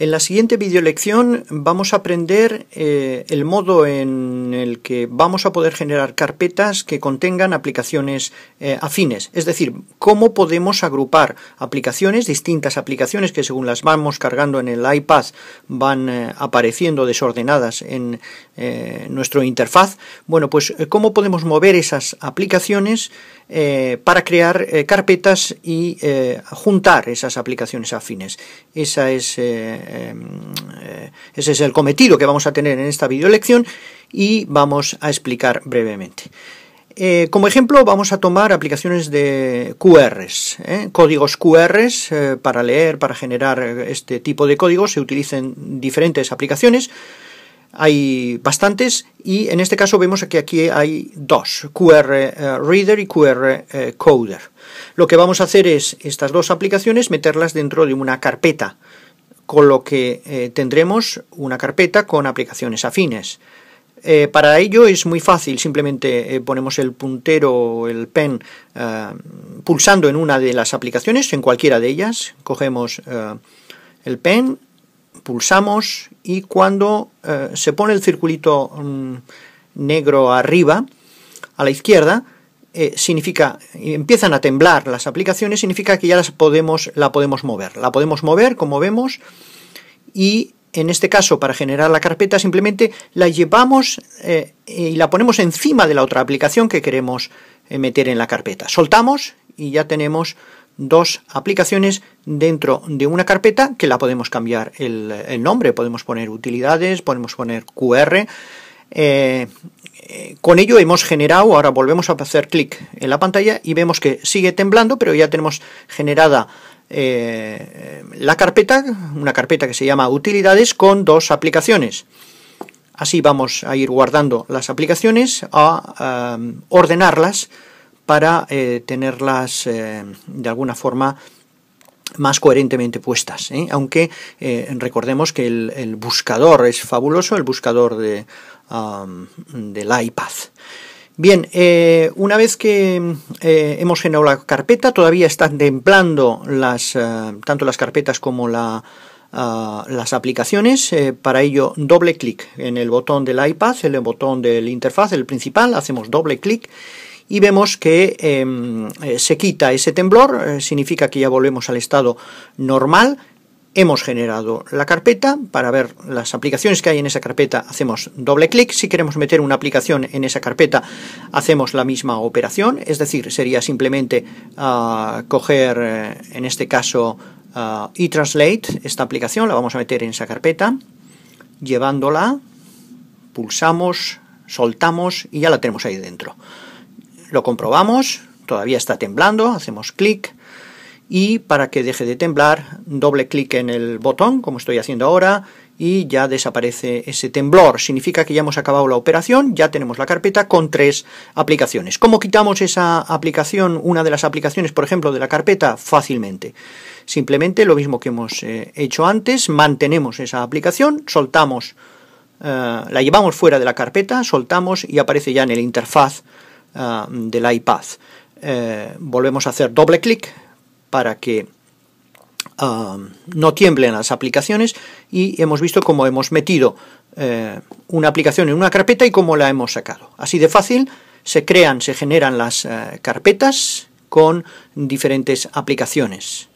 En la siguiente videolección vamos a aprender eh, el modo en el que vamos a poder generar carpetas que contengan aplicaciones eh, afines, es decir, cómo podemos agrupar aplicaciones, distintas aplicaciones que según las vamos cargando en el iPad van eh, apareciendo desordenadas en nuestro interfaz. Bueno, pues cómo podemos mover esas aplicaciones para crear carpetas y juntar esas aplicaciones afines. Esa es Em, eh, ese es el cometido que vamos a tener en esta videolección y vamos a explicar brevemente. Eh, como ejemplo vamos a tomar aplicaciones de QRs, ¿eh? códigos QRs para leer, para generar este tipo de códigos, se utilizan diferentes aplicaciones, hay bastantes y en este caso vemos que aquí hay dos, QR Reader y QR Coder. Lo que vamos a hacer es estas dos aplicaciones meterlas dentro de una carpeta con lo que eh, tendremos una carpeta con aplicaciones afines. Eh, para ello es muy fácil, simplemente eh, ponemos el puntero o el pen pulsando en una de las aplicaciones, en cualquiera de ellas, cogemos el pen, pulsamos y cuando se pone el circulito mm, negro arriba, a la izquierda, eh, significa, empiezan a temblar las aplicaciones, significa que ya las podemos, la podemos mover. La podemos mover, como vemos, y en este caso, para generar la carpeta, simplemente la llevamos eh, y la ponemos encima de la otra aplicación que queremos eh, meter en la carpeta. Soltamos y ya tenemos dos aplicaciones dentro de una carpeta que la podemos cambiar el, nombre. Podemos poner utilidades, podemos poner QR. Eh, con ello hemos generado, ahora volvemos a hacer clic en la pantalla y vemos que sigue temblando, pero ya tenemos generada eh, la carpeta, una carpeta que se llama utilidades con dos aplicaciones. Así vamos a ir guardando las aplicaciones, a eh, ordenarlas para tenerlas de alguna forma más coherentemente puestas. ¿eh? Aunque eh, recordemos que el, buscador es fabuloso, el buscador de, del iPad. Bien, eh, una vez que hemos generado la carpeta, todavía están templando las, tanto las carpetas como la, ah, las aplicaciones. para ello, doble clic en el botón del iPad, en el botón de la interfaz, el principal, hacemos doble clic y vemos que em, eh, se quita ese temblor, eh, significa que ya volvemos al estado normal, Hemos generado la carpeta, para ver las aplicaciones que hay en esa carpeta hacemos doble clic, si queremos meter una aplicación en esa carpeta hacemos la misma operación, es decir, sería simplemente ah, coger eh, en este caso ah, eTranslate, esta aplicación la vamos a meter en esa carpeta, llevándola, pulsamos, soltamos y ya la tenemos ahí dentro lo comprobamos, todavía está temblando, hacemos clic y para que deje de temblar doble clic en el botón como estoy haciendo ahora y ya desaparece ese temblor. Significa que ya hemos acabado la operación, ya tenemos la carpeta con tres aplicaciones. ¿Cómo quitamos esa aplicación, una de las aplicaciones, por ejemplo, de la carpeta? Fácilmente. Simplemente lo mismo que hemos eh, hecho antes, mantenemos esa aplicación, soltamos, eh, la llevamos fuera de la carpeta, soltamos y aparece ya en el interfaz Ah, del iPad. Eh, volvemos a hacer doble clic para que ah, no tiemblen las aplicaciones y hemos visto cómo hemos metido eh, una aplicación en una carpeta y cómo la hemos sacado. Así de fácil se crean, se generan las eh, carpetas con diferentes aplicaciones.